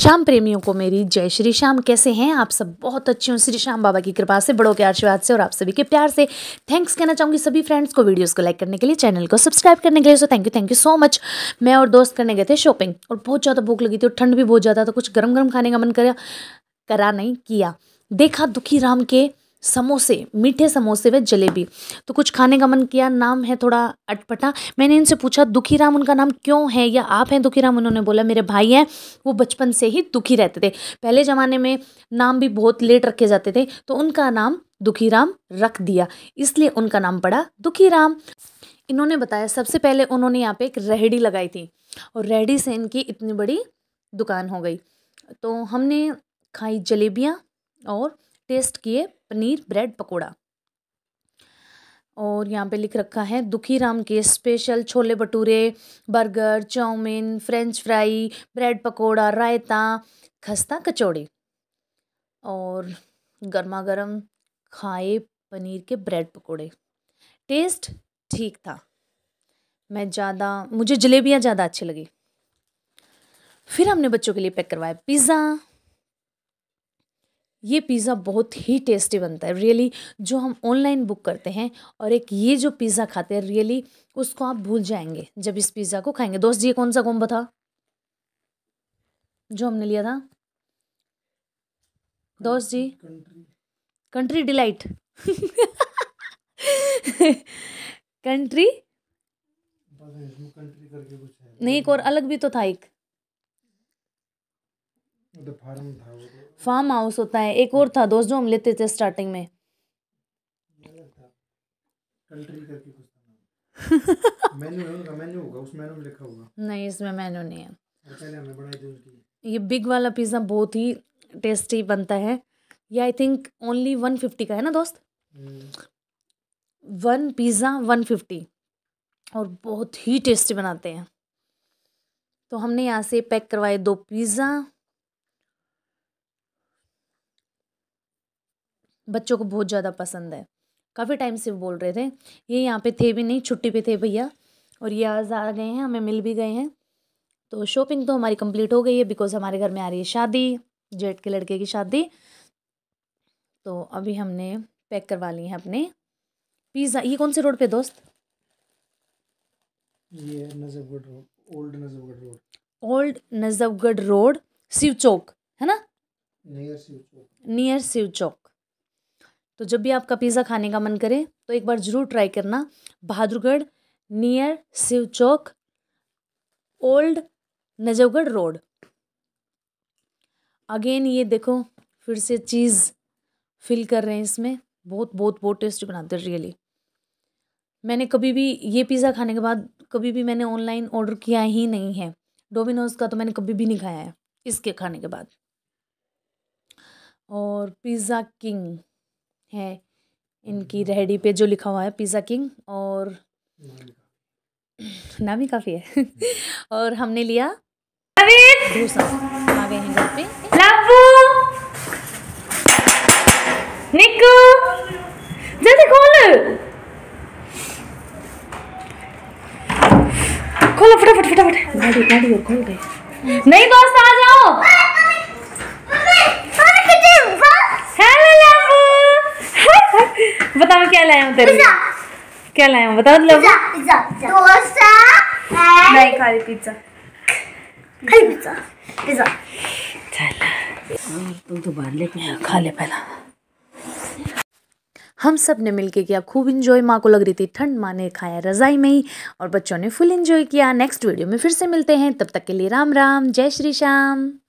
श्याम प्रेमियों को मेरी जय श्री श्याम कैसे हैं आप सब बहुत अच्छे हूँ श्री श्याम बाबा की कृपा से बड़ों के आशीर्वाद से और आप सभी के प्यार से थैंक्स कहना चाहूँगी सभी फ्रेंड्स को वीडियोस को लाइक करने के लिए चैनल को सब्सक्राइब करने के लिए so thank you thank you so much मैं और दोस्त करने गए थे शॉपिंग और बहुत ज़्यादा भूख लगी थी और ठंड भी बहुत ज़्यादा था तो कुछ गर्म गर्म खाने का मन करा करा नहीं किया देखा दुखी राम के समोसे मीठे समोसे व जलेबी तो कुछ खाने का मन किया नाम है थोड़ा अटपटा मैंने इनसे पूछा दुखी राम उनका नाम क्यों है या आप हैं दुखी राम उन्होंने बोला मेरे भाई हैं वो बचपन से ही दुखी रहते थे पहले ज़माने में नाम भी बहुत लेट रखे जाते थे तो उनका नाम दुखी राम रख दिया इसलिए उनका नाम पड़ा दुखी राम इन्होंने बताया सबसे पहले उन्होंने यहाँ पे एक रेहड़ी लगाई थी और रेहड़ी से इनकी इतनी बड़ी दुकान हो गई तो हमने खाई जलेबियाँ और टेस्ट किए पनीर ब्रेड पकोड़ा और यहाँ पे लिख रखा है दुखी राम के special chole bhature burger chowmein french fry bread pakora raita खस्ता कचौड़ी और गर्मा गर्म खाए पनीर के ब्रेड पकोड़े टेस्ट ठीक था मैं ज़्यादा मुझे जलेबियाँ ज़्यादा अच्छी लगी फिर हमने बच्चों के लिए पैक करवाया पिज़्ज़ा ये पिज़्ज़ा बहुत ही टेस्टी बनता है रियली जो हम ऑनलाइन बुक करते हैं और एक ये जो पिज़्ज़ा खाते हैं रियली उसको आप भूल जाएंगे जब इस पिज़्ज़ा को खाएंगे दोस्त जी ये कौन सा कौन था जो हमने लिया था दोस्त जी कंट्री डिलाइट कंट्री नहीं एक और अलग भी तो था एक फार्म हाउस तो। होता है एक और था दोस्त जो हम लेते थे स्टार्टिंग में नहीं इसमें मेनू नहीं है ये बिग वाला पिज़्ज़ा बहुत ही टेस्टी बनता है ये I think only one fifty का है ना दोस्त वन पिज़्ज़ा वन फिफ्टी और बहुत ही टेस्टी बनाते हैं तो हमने यहाँ से पैक करवाए दो पिज़्ज़ा बच्चों को बहुत ज़्यादा पसंद है काफ़ी टाइम से बोल रहे थे ये यहाँ पे थे भी नहीं छुट्टी पे थे भैया और ये आज आ गए हैं हमें मिल भी गए हैं तो शॉपिंग तो हमारी कंप्लीट हो गई है बिकॉज हमारे घर में आ रही है शादी जेट के लड़के की शादी तो अभी हमने पैक करवा ली है अपने पिज़्ज़ा ये कौन से रोड पे दोस्त ये old Najafgarh road old Najafgarh road Shiv Chowk है ना नियर शिव चौक नियर शिव चौक तो जब भी आपका पिज़्ज़ा खाने का मन करे तो एक बार ज़रूर ट्राई करना Bahadurgarh near Shiv Chowk old Najafgarh road again ये देखो फिर से चीज़ फिल कर रहे हैं इसमें बहुत बहुत बहुत टेस्टी बनाते हैं रियली मैंने कभी भी ये पिज़्ज़ा खाने के बाद कभी भी मैंने ऑनलाइन ऑर्डर किया ही नहीं है डोमिनोज़ का तो मैंने कभी भी नहीं खाया है इसके खाने के बाद और पिज़्ज़ा किंग है इनकी हम्म। रेहड़ी पे जो लिखा हुआ है पिज़्ज़ा किंग और नाम ही काफ़ी है और हमने लिया आ गए हैं घर पे निकू जल्दी खोल खोलो फटाफट फटाफट गाड़ी गाड़ी खोल गए हम्म। नहीं दोस्त आ जाओ बताओ क्या लाया हूँ तेरे क्या लाया हूँ बताओ मतलब नहीं खाली पिज्जा तुम तो बाहर लेके खा ले पहला हम सब ने मिलके किया खूब इंजॉय माँ को लग रही थी ठंड माँ ने खाया रज़ाई में ही और बच्चों ने फुल इंजॉय किया नेक्स्ट वीडियो में फिर से मिलते हैं तब तक के लिए राम राम जय श्री श्याम